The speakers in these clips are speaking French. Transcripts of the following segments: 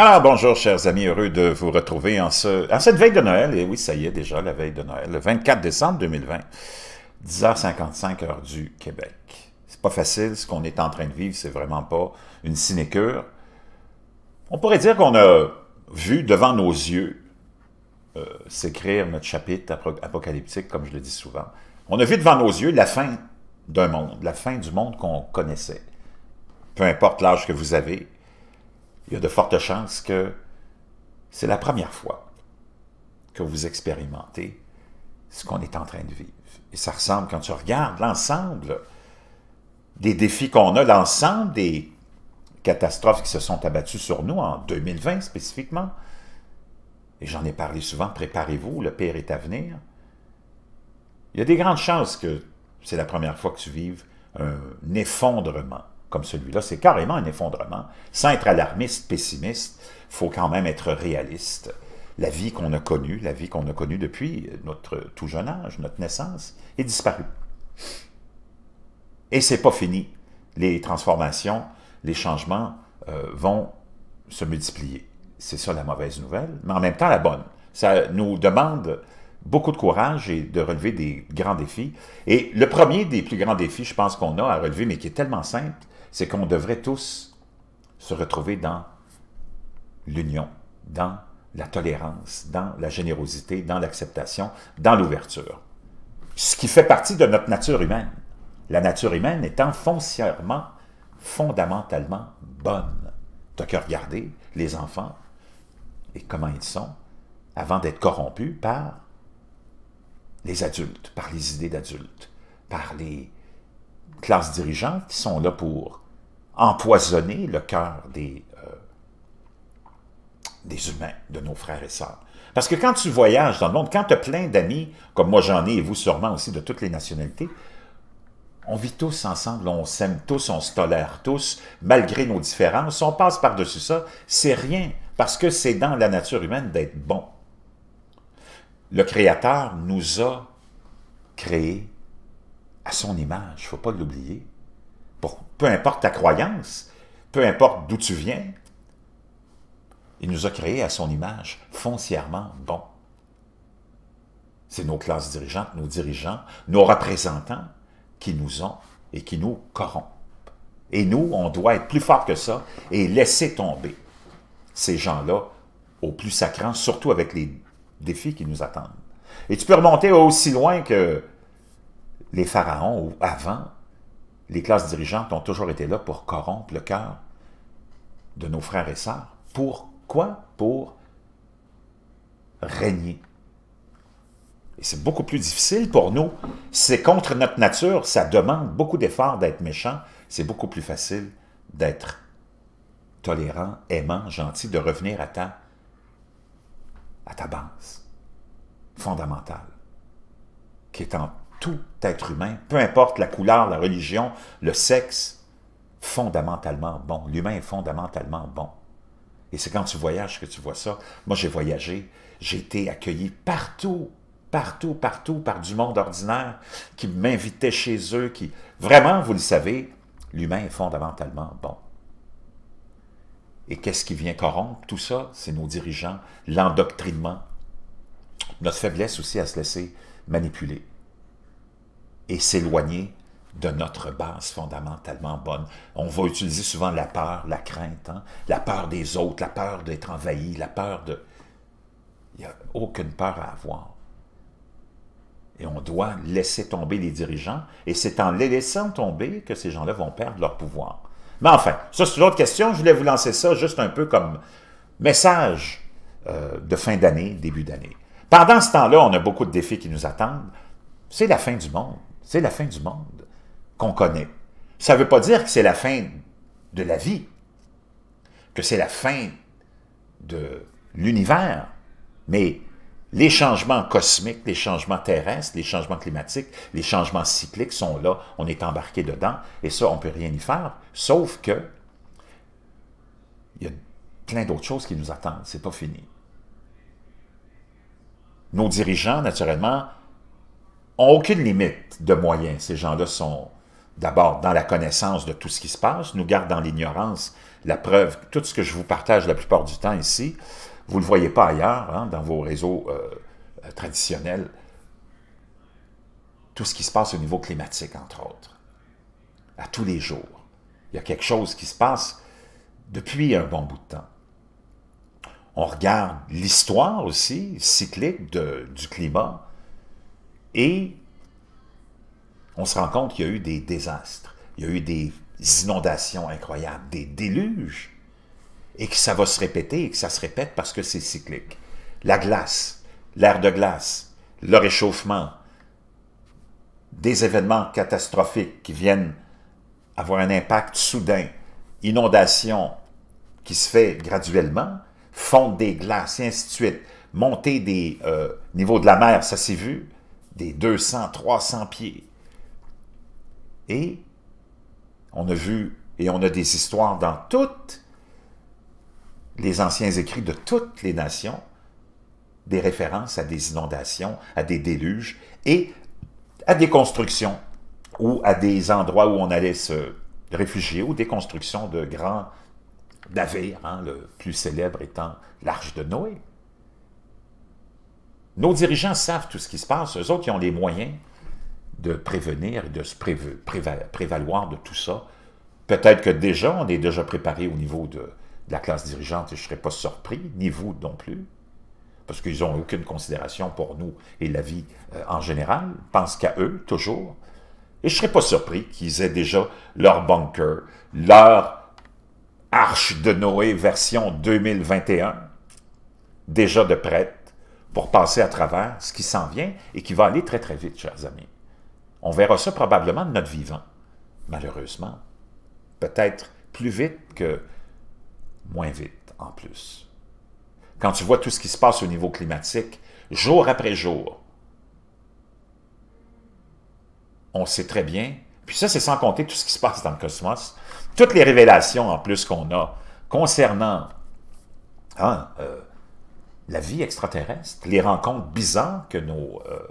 Alors ah, bonjour chers amis, heureux de vous retrouver en, ce, en cette veille de Noël, et oui ça y est déjà la veille de Noël, le 24 décembre 2020, 10h55 heure du Québec. C'est pas facile, ce qu'on est en train de vivre, c'est vraiment pas une sinécure. On pourrait dire qu'on a vu devant nos yeux euh, s'écrire notre chapitre apocalyptique, comme je le dis souvent. On a vu devant nos yeux la fin d'un monde, la fin du monde qu'on connaissait. Peu importe l'âge que vous avez, il y a de fortes chances que c'est la première fois que vous expérimentez ce qu'on est en train de vivre. Et ça ressemble, quand tu regardes l'ensemble des défis qu'on a, l'ensemble des catastrophes qui se sont abattues sur nous en 2020 spécifiquement, et j'en ai parlé souvent, préparez-vous, le pire est à venir. Il y a des grandes chances que c'est la première fois que tu vives un effondrement comme celui-là, c'est carrément un effondrement. Sans être alarmiste, pessimiste, faut quand même être réaliste. La vie qu'on a connue, la vie qu'on a connue depuis notre tout jeune âge, notre naissance, est disparue. Et c'est pas fini. Les transformations, les changements euh, vont se multiplier. C'est ça la mauvaise nouvelle, mais en même temps la bonne. Ça nous demande beaucoup de courage et de relever des grands défis. Et le premier des plus grands défis, je pense qu'on a à relever, mais qui est tellement simple, c'est qu'on devrait tous se retrouver dans l'union, dans la tolérance, dans la générosité, dans l'acceptation, dans l'ouverture. Ce qui fait partie de notre nature humaine. La nature humaine étant foncièrement, fondamentalement bonne. Tu que regarder les enfants et comment ils sont avant d'être corrompus par les adultes, par les idées d'adultes, par les, classes dirigeantes qui sont là pour empoisonner le cœur des, euh, des humains, de nos frères et sœurs. Parce que quand tu voyages dans le monde, quand tu as plein d'amis, comme moi j'en ai et vous sûrement aussi de toutes les nationalités, on vit tous ensemble, on s'aime tous, on se tolère tous, malgré nos différences, on passe par-dessus ça, c'est rien, parce que c'est dans la nature humaine d'être bon. Le Créateur nous a créés à son image. Il ne faut pas l'oublier. Peu importe ta croyance, peu importe d'où tu viens, il nous a créés à son image, foncièrement bon. C'est nos classes dirigeantes, nos dirigeants, nos représentants qui nous ont et qui nous corrompent. Et nous, on doit être plus fort que ça et laisser tomber ces gens-là au plus sacrant, surtout avec les défis qui nous attendent. Et tu peux remonter aussi loin que les pharaons, ou avant, les classes dirigeantes ont toujours été là pour corrompre le cœur de nos frères et sœurs. Pourquoi? Pour régner. Et c'est beaucoup plus difficile pour nous. C'est contre notre nature. Ça demande beaucoup d'efforts d'être méchant. C'est beaucoup plus facile d'être tolérant, aimant, gentil, de revenir à ta, à ta base fondamentale, qui est en tout être humain, peu importe la couleur, la religion, le sexe, fondamentalement bon. L'humain est fondamentalement bon. Et c'est quand tu voyages que tu vois ça. Moi, j'ai voyagé, j'ai été accueilli partout, partout, partout par du monde ordinaire qui m'invitait chez eux, qui... Vraiment, vous le savez, l'humain est fondamentalement bon. Et qu'est-ce qui vient corrompre tout ça? C'est nos dirigeants, l'endoctrinement, notre faiblesse aussi à se laisser manipuler et s'éloigner de notre base fondamentalement bonne. On va utiliser souvent la peur, la crainte, hein. la peur des autres, la peur d'être envahi, la peur de... Il n'y a aucune peur à avoir. Et on doit laisser tomber les dirigeants, et c'est en les laissant tomber que ces gens-là vont perdre leur pouvoir. Mais enfin, ça c'est une autre question, je voulais vous lancer ça juste un peu comme message euh, de fin d'année, début d'année. Pendant ce temps-là, on a beaucoup de défis qui nous attendent. C'est la fin du monde. C'est la fin du monde qu'on connaît. Ça ne veut pas dire que c'est la fin de la vie, que c'est la fin de l'univers, mais les changements cosmiques, les changements terrestres, les changements climatiques, les changements cycliques sont là, on est embarqué dedans, et ça, on ne peut rien y faire, sauf que il y a plein d'autres choses qui nous attendent, c'est pas fini. Nos dirigeants, naturellement, n'ont aucune limite de moyens. Ces gens-là sont d'abord dans la connaissance de tout ce qui se passe, nous gardent dans l'ignorance. La preuve, tout ce que je vous partage la plupart du temps ici, vous ne le voyez pas ailleurs, hein, dans vos réseaux euh, euh, traditionnels. Tout ce qui se passe au niveau climatique, entre autres, à tous les jours. Il y a quelque chose qui se passe depuis un bon bout de temps. On regarde l'histoire aussi, cyclique du climat, et on se rend compte qu'il y a eu des désastres, il y a eu des inondations incroyables, des déluges, et que ça va se répéter, et que ça se répète parce que c'est cyclique. La glace, l'air de glace, le réchauffement, des événements catastrophiques qui viennent avoir un impact soudain, inondation qui se fait graduellement, fonte des glaces, et ainsi de suite, montée des euh, niveaux de la mer, ça s'est vu, des 200, 300 pieds. Et on a vu et on a des histoires dans toutes les anciens écrits de toutes les nations, des références à des inondations, à des déluges et à des constructions ou à des endroits où on allait se réfugier ou des constructions de grands navires, hein, le plus célèbre étant l'Arche de Noé. Nos dirigeants savent tout ce qui se passe. Eux autres, ils ont les moyens de prévenir et de se prévaloir de tout ça. Peut-être que déjà, on est déjà préparé au niveau de, la classe dirigeante et je ne serais pas surpris, ni vous non plus, parce qu'ils n'ont aucune considération pour nous et la vie euh, en général, pensent qu'à eux, toujours. Et je ne serais pas surpris qu'ils aient déjà leur bunker, leur arche de Noé version 2021, déjà de prête, pour passer à travers ce qui s'en vient et qui va aller très très vite, chers amis. On verra ça probablement de notre vivant, malheureusement. Peut-être plus vite que moins vite en plus. Quand tu vois tout ce qui se passe au niveau climatique, jour après jour, on sait très bien, puis ça c'est sans compter tout ce qui se passe dans le cosmos, toutes les révélations en plus qu'on a concernant hein, euh, la vie extraterrestre, les rencontres bizarres que nos euh,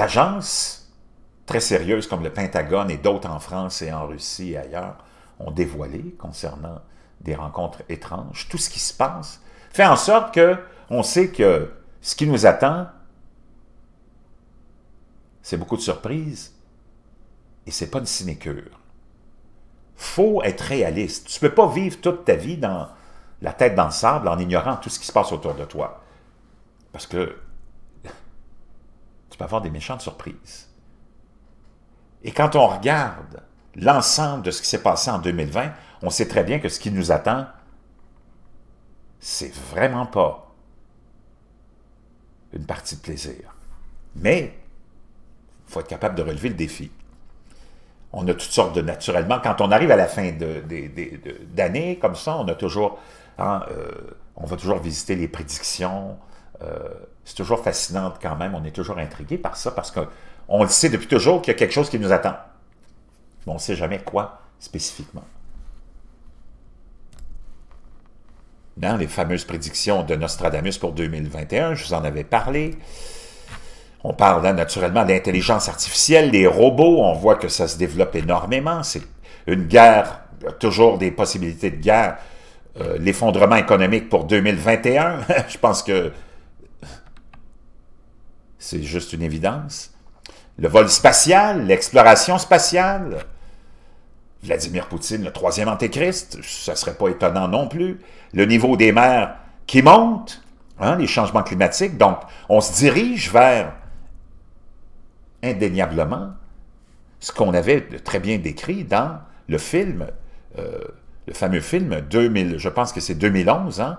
agences très sérieuses comme le Pentagone et d'autres en France et en Russie et ailleurs ont dévoilées concernant des rencontres étranges, tout ce qui se passe, fait en sorte que on sait que ce qui nous attend, c'est beaucoup de surprises et c'est pas une sinécure. Faut être réaliste. Tu peux pas vivre toute ta vie dans la tête dans le sable en ignorant tout ce qui se passe autour de toi. Parce que tu peux avoir des méchantes surprises. Et quand on regarde l'ensemble de ce qui s'est passé en 2020, on sait très bien que ce qui nous attend, c'est vraiment pas une partie de plaisir. Mais il faut être capable de relever le défi on a toutes sortes de naturellement. Quand on arrive à la fin d'année, comme ça, on a toujours, hein, euh, on va toujours visiter les prédictions. Euh, c'est toujours fascinant quand même. On est toujours intrigué par ça parce qu'on le sait depuis toujours qu'il y a quelque chose qui nous attend. Mais on ne sait jamais quoi spécifiquement. Dans les fameuses prédictions de Nostradamus pour 2021, je vous en avais parlé. On parle là, hein, naturellement d'intelligence artificielle, des robots, on voit que ça se développe énormément, c'est une guerre, toujours des possibilités de guerre. Euh, l'effondrement économique pour 2021, je pense que c'est juste une évidence. Le vol spatial, l'exploration spatiale, Vladimir Poutine, le troisième antéchrist, ça serait pas étonnant non plus. Le niveau des mers qui monte, hein, les changements climatiques, donc on se dirige vers indéniablement ce qu'on avait très bien décrit dans le film, euh, le fameux film 2000, je pense que c'est 2011, hein?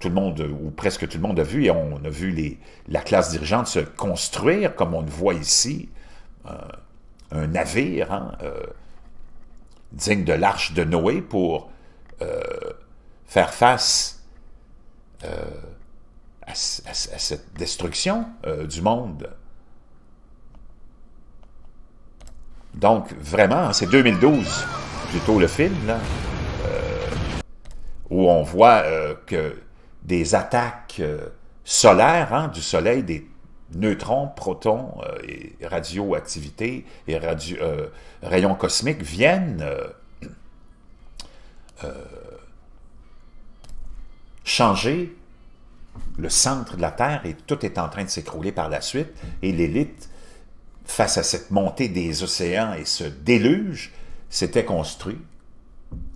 tout le monde, ou presque tout le monde a vu, et on a vu les, la classe dirigeante se construire, comme on le voit ici, euh, un navire hein, euh, digne de l'arche de Noé pour faire face à, cette destruction du monde Donc, vraiment, c'est 2012, plutôt le film, euh, où on voit euh, que des attaques euh, solaires, hein, du soleil, des neutrons, protons, et radioactivité et radio, rayons cosmiques viennent changer le centre de la Terre et tout est en train de s'écrouler par la suite et l'élite face à cette montée des océans et ce déluge, s'étaient construits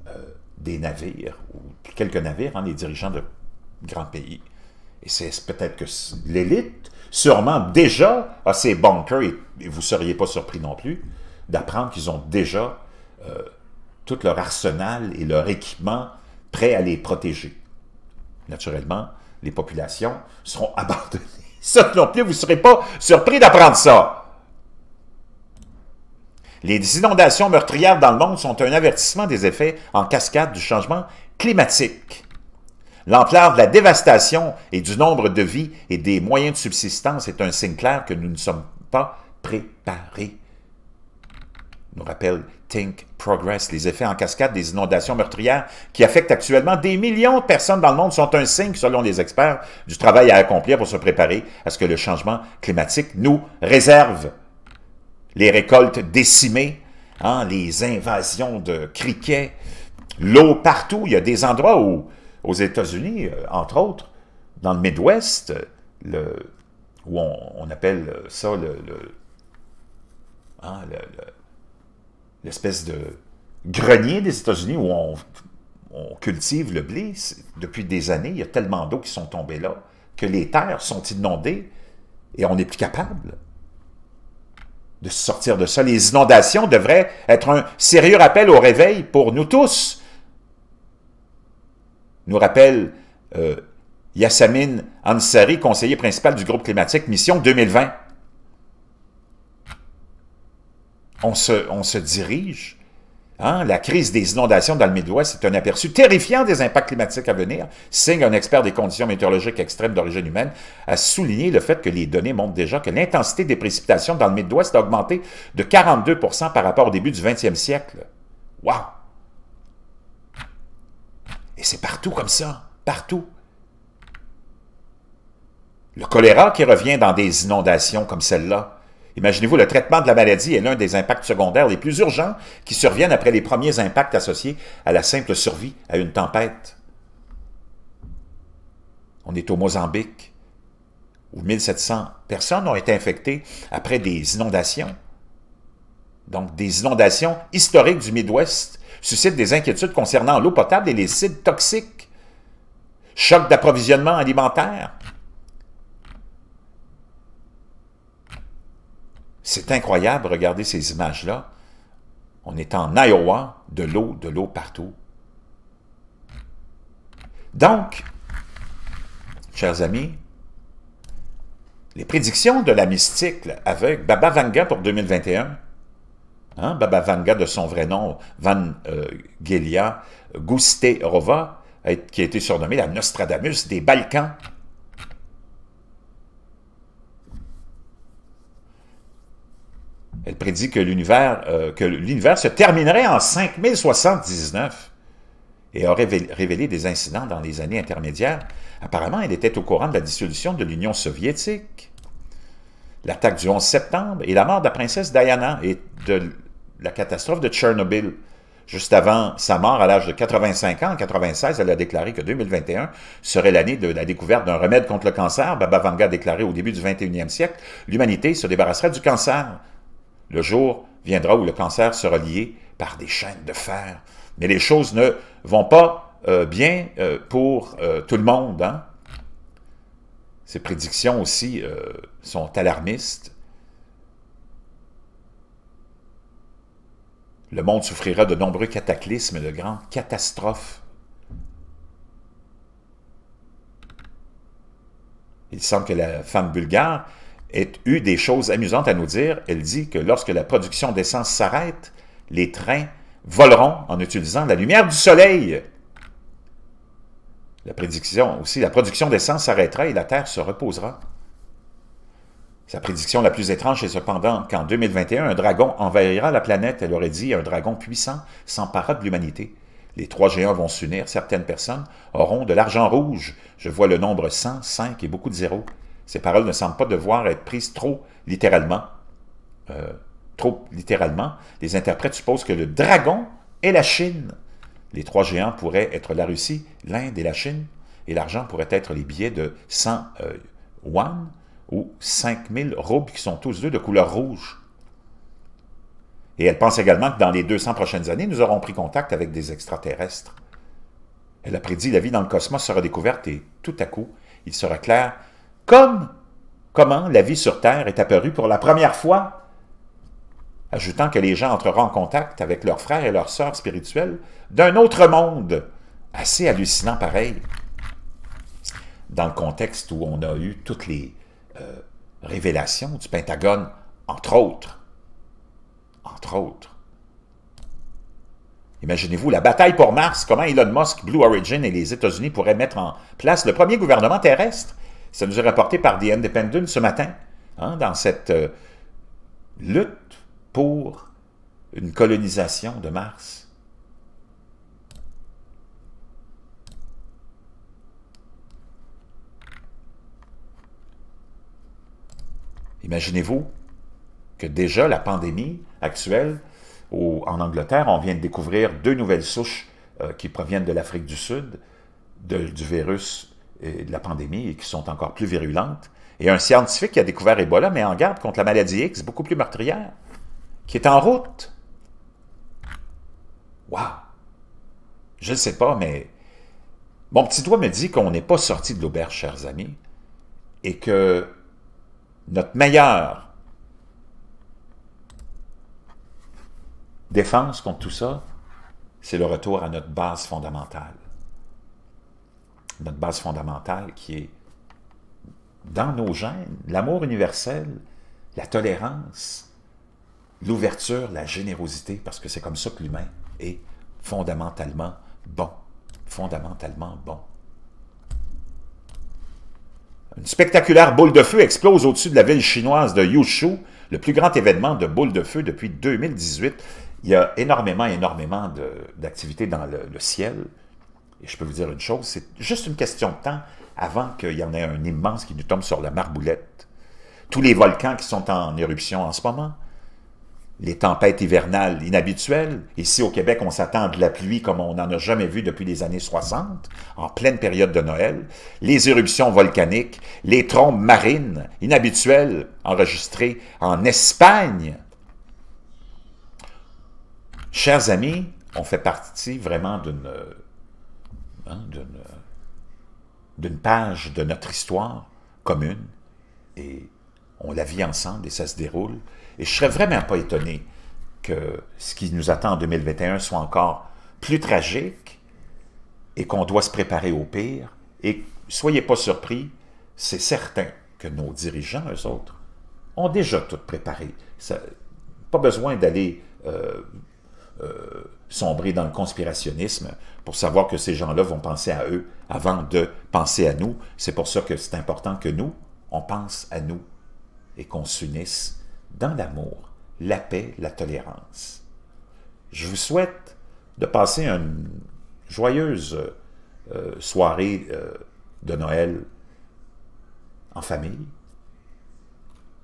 euh, des navires, ou quelques navires, en les dirigeants de grands pays. Et c'est peut-être que l'élite, sûrement déjà, a ces bunkers, et, vous ne seriez pas surpris non plus, d'apprendre qu'ils ont déjà euh, tout leur arsenal et leur équipement prêt à les protéger. Naturellement, les populations seront abandonnées. Ça non plus, vous ne serez pas surpris d'apprendre ça. Les inondations meurtrières dans le monde sont un avertissement des effets en cascade du changement climatique. L'ampleur de la dévastation et du nombre de vies et des moyens de subsistance est un signe clair que nous ne sommes pas préparés. Nous rappelle Think Progress. Les effets en cascade des inondations meurtrières qui affectent actuellement des millions de personnes dans le monde sont un signe, selon les experts, du travail à accomplir pour se préparer à ce que le changement climatique nous réserve les récoltes décimées, hein, les invasions de criquets, l'eau partout. Il y a des endroits où, aux États-Unis, euh, entre autres, dans le Midwest, le, où on, appelle ça hein, le, l'espèce de grenier des États-Unis où on, on, cultive le blé. Depuis des années, il y a tellement d'eau qui sont tombées là que les terres sont inondées et on n'est plus capable de sortir de ça. Les inondations devraient être un sérieux rappel au réveil pour nous tous. Nous rappelle euh, Yassamine Ansari, conseiller principal du groupe climatique Mission 2020. On on se dirige Hein? la crise des inondations dans le Midwest est un aperçu terrifiant des impacts climatiques à venir, signe un expert des conditions météorologiques extrêmes d'origine humaine, a souligné le fait que les données montrent déjà que l'intensité des précipitations dans le Midwest a augmenté de 42 par rapport au début du 20e siècle. Wow! Et c'est partout comme ça, partout. Le choléra qui revient dans des inondations comme celle-là, Imaginez-vous, le traitement de la maladie est l'un des impacts secondaires les plus urgents qui surviennent après les premiers impacts associés à la simple survie à une tempête. On est au Mozambique, où 1700 personnes ont été infectées après des inondations. Donc, des inondations historiques du Midwest suscitent des inquiétudes concernant l'eau potable et les sites toxiques. Choc d'approvisionnement alimentaire, C'est incroyable, regardez ces images-là. On est en Iowa, de l'eau, de l'eau partout. Donc, chers amis, les prédictions de la mystique avec Baba Vanga pour 2021, hein, Baba Vanga de son vrai nom, Van euh, Gelia Gusterova, qui a été surnommée la Nostradamus des Balkans, Elle prédit que l'univers euh, que l'univers se terminerait en 5079 et aurait révélé des incidents dans les années intermédiaires. Apparemment, elle était au courant de la dissolution de l'Union soviétique, l'attaque du 11 septembre et la mort de la princesse Diana et de la catastrophe de Tchernobyl. Juste avant sa mort à l'âge de 85 ans, en 96, elle a déclaré que 2021 serait l'année de la découverte d'un remède contre le cancer. Baba Vanga a déclaré au début du 21e siècle, l'humanité se débarrasserait du cancer. Le jour viendra où le cancer sera lié par des chaînes de fer. Mais les choses ne vont pas euh, bien euh, pour euh, tout le monde. Hein. Ces prédictions aussi sont alarmistes. Le monde souffrira de nombreux cataclysmes et de grandes catastrophes. Il semble que la femme bulgare eu des choses amusantes à nous dire. Elle dit que lorsque la production d'essence s'arrête, les trains voleront en utilisant la lumière du soleil. La prédiction aussi, la production d'essence s'arrêtera et la Terre se reposera. Sa prédiction la plus étrange est cependant qu'en 2021, un dragon envahira la planète, elle aurait dit, un dragon puissant s'emparera de l'humanité. Les trois géants vont s'unir, certaines personnes auront de l'argent rouge. Je vois le nombre 100, 5 et beaucoup de zéros. Ces paroles ne semblent pas devoir être prises trop littéralement. Euh, trop littéralement, les interprètes supposent que le dragon est la Chine. Les trois géants pourraient être la Russie, l'Inde et la Chine, et l'argent pourrait être les billets de 100 euh, yuan ou 5000 roubles qui sont tous deux de couleur rouge. Et elle pense également que dans les 200 prochaines années, nous aurons pris contact avec des extraterrestres. Elle a prédit la vie dans le cosmos sera découverte et tout à coup, il sera clair comme comment la vie sur Terre est apparue pour la première fois, ajoutant que les gens entreront en contact avec leurs frères et leurs sœurs spirituels d'un autre monde, assez hallucinant pareil, dans le contexte où on a eu toutes les euh, révélations du Pentagone, entre autres. Entre autres. Imaginez-vous la bataille pour Mars, comment Elon Musk, Blue Origin et les États-Unis pourraient mettre en place le premier gouvernement terrestre ça nous est rapporté par The Independent ce matin, hein, dans cette euh, lutte pour une colonisation de Mars. Imaginez-vous que déjà la pandémie actuelle en Angleterre, on vient de découvrir deux nouvelles souches euh, qui proviennent de l'Afrique du Sud du virus de la pandémie et qui sont encore plus virulentes. Et un scientifique qui a découvert Ebola mais en garde contre la maladie X, beaucoup plus meurtrière, qui est en route. Waouh! Je ne sais pas, mais mon petit doigt me dit qu'on n'est pas sorti de l'auberge, chers amis, et que notre meilleure défense contre tout ça, c'est le retour à notre base fondamentale notre base fondamentale qui est dans nos gènes, l'amour universel, la tolérance, l'ouverture, la générosité, parce que c'est comme ça que l'humain est fondamentalement bon. Fondamentalement bon. Une spectaculaire boule de feu explose au-dessus de la ville chinoise de Yushu, le plus grand événement de boule de feu depuis 2018. Il y a énormément, énormément d'activités dans le ciel. Et je peux vous dire une chose, c'est juste une question de temps avant qu'il y en ait un immense qui nous tombe sur la marboulette. Tous les volcans qui sont en éruption en ce moment, les tempêtes hivernales inhabituelles. Ici au Québec, on s'attend de la pluie comme on n'en a jamais vu depuis les années 60, en pleine période de Noël, les éruptions volcaniques, les trombes marines inhabituelles enregistrées en Espagne. Chers amis, on fait partie vraiment d'une euh, Hein, euh, d'une page de notre histoire commune, et on la vit ensemble et ça se déroule. Et je serais vraiment pas étonné que ce qui nous attend en 2021 soit encore plus tragique et qu'on doit se préparer au pire. Et soyez pas surpris, c'est certain que nos dirigeants, eux autres, ont déjà tout préparé. Ça, pas besoin d'aller euh, euh, sombrer dans le conspirationnisme pour savoir que ces gens-là vont penser à eux avant de penser à nous. C'est pour ça que c'est important que nous, on pense à nous et qu'on s'unisse dans l'amour, la paix, la tolérance. Je vous souhaite de passer une joyeuse euh, soirée euh, de Noël en famille.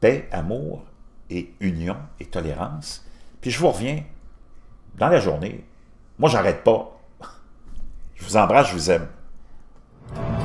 Paix, amour et union et tolérance. Puis je vous reviens dans la journée. Moi, j'arrête pas. Je vous embrasse, je vous aime.